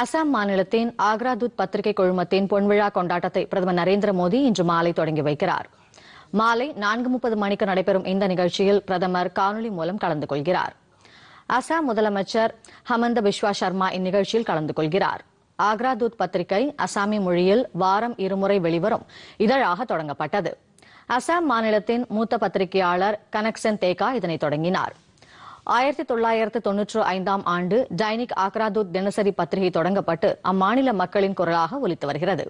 அசாம் மாநிலத்தின் ஆக்ராதூத் பத்திரிகை குழுமத்தின் பொன்விழா கொண்டாட்டத்தை பிரதமர் நரேந்திர மோடி இன்று மாலை தொடங்கி வைக்கிறார் மாலை நான்கு முப்பது மணிக்கு நடைபெறும் இந்த நிகழ்ச்சியில் பிரதமர் காணொலி மூலம் கலந்து கொள்கிறார் அசாம் முதலமைச்சர் ஹமந்த பிஸ்வா சர்மா இந்நிகழ்ச்சியில் கலந்து கொள்கிறார் ஆக்ராதூத் பத்திரிகை அசாமி மொழியில் வாரம் இருமுறை வெளிவரும் இதழாக தொடங்கப்பட்டது அசாம் மாநிலத்தின் மூத்த பத்திரிகையாளர் கனக்சன் தேகா இதனை தொடங்கினாா் ஆயிரத்தி தொள்ளாயிரத்து தொன்னூற்று ஐந்தாம் ஆண்டு டைனிக் ஆக்ராதூத் தினசரி பத்திரிகை தொடங்கப்பட்டு அம்மாநில மக்களின் குரலாக ஒலித்து வருகிறது